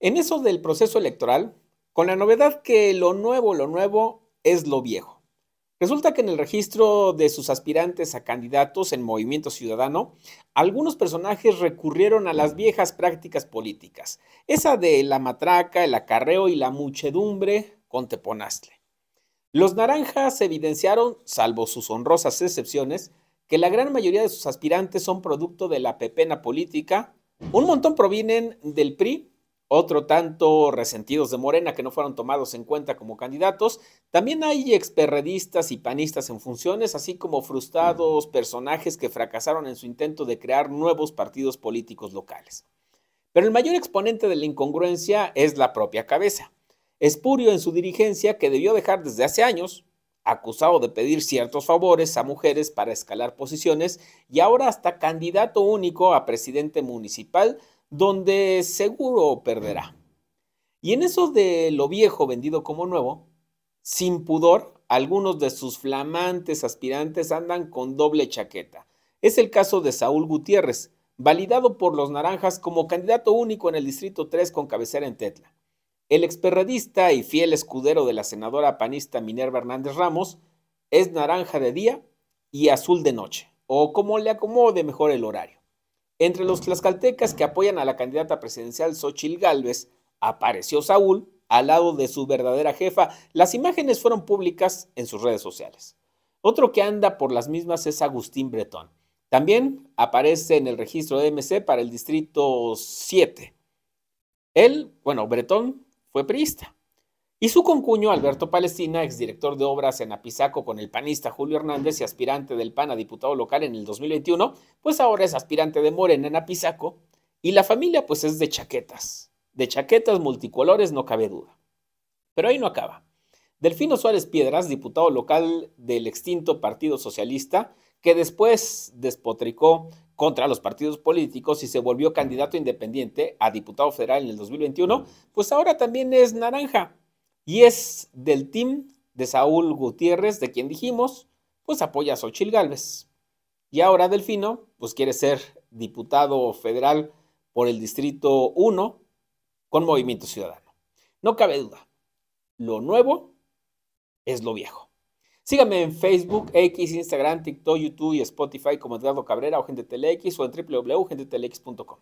En eso del proceso electoral, con la novedad que lo nuevo, lo nuevo es lo viejo. Resulta que en el registro de sus aspirantes a candidatos en Movimiento Ciudadano, algunos personajes recurrieron a las viejas prácticas políticas, esa de la matraca, el acarreo y la muchedumbre con Teponastle. Los naranjas evidenciaron, salvo sus honrosas excepciones, que la gran mayoría de sus aspirantes son producto de la pepena política, un montón provienen del PRI otro tanto resentidos de Morena que no fueron tomados en cuenta como candidatos. También hay experredistas y panistas en funciones, así como frustrados personajes que fracasaron en su intento de crear nuevos partidos políticos locales. Pero el mayor exponente de la incongruencia es la propia cabeza, espurio en su dirigencia que debió dejar desde hace años, acusado de pedir ciertos favores a mujeres para escalar posiciones y ahora hasta candidato único a presidente municipal donde seguro perderá. Y en eso de lo viejo vendido como nuevo, sin pudor, algunos de sus flamantes aspirantes andan con doble chaqueta. Es el caso de Saúl Gutiérrez, validado por los Naranjas como candidato único en el Distrito 3 con cabecera en Tetla. El experradista y fiel escudero de la senadora panista Minerva Hernández Ramos es naranja de día y azul de noche, o como le acomode mejor el horario. Entre los tlaxcaltecas que apoyan a la candidata presidencial Xochil Gálvez, apareció Saúl al lado de su verdadera jefa. Las imágenes fueron públicas en sus redes sociales. Otro que anda por las mismas es Agustín Bretón. También aparece en el registro de MC para el distrito 7. Él, bueno, Bretón fue priista. Y su concuño Alberto Palestina, exdirector de obras en Apizaco con el panista Julio Hernández y aspirante del PAN a diputado local en el 2021, pues ahora es aspirante de Morena en Apizaco y la familia pues es de chaquetas, de chaquetas multicolores no cabe duda. Pero ahí no acaba. Delfino Suárez Piedras, diputado local del extinto Partido Socialista, que después despotricó contra los partidos políticos y se volvió candidato independiente a diputado federal en el 2021, pues ahora también es naranja y es del team de Saúl Gutiérrez, de quien dijimos, pues apoya a Xochil Gálvez. Y ahora Delfino, pues quiere ser diputado federal por el Distrito 1 con Movimiento Ciudadano. No cabe duda, lo nuevo es lo viejo. Síganme en Facebook, X, Instagram, TikTok, YouTube y Spotify como Edgardo Cabrera o Gente TeleX o en www.gentetelex.com.